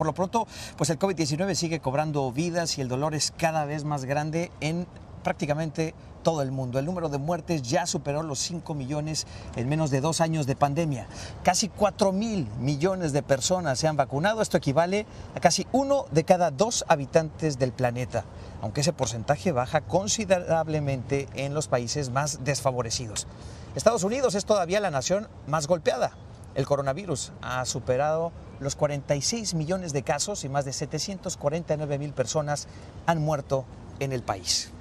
Por lo pronto, pues el COVID-19 sigue cobrando vidas y el dolor es cada vez más grande en prácticamente todo el mundo. El número de muertes ya superó los 5 millones en menos de dos años de pandemia. Casi 4 mil millones de personas se han vacunado. Esto equivale a casi uno de cada dos habitantes del planeta, aunque ese porcentaje baja considerablemente en los países más desfavorecidos. Estados Unidos es todavía la nación más golpeada el coronavirus ha superado los 46 millones de casos y más de 749 mil personas han muerto en el país.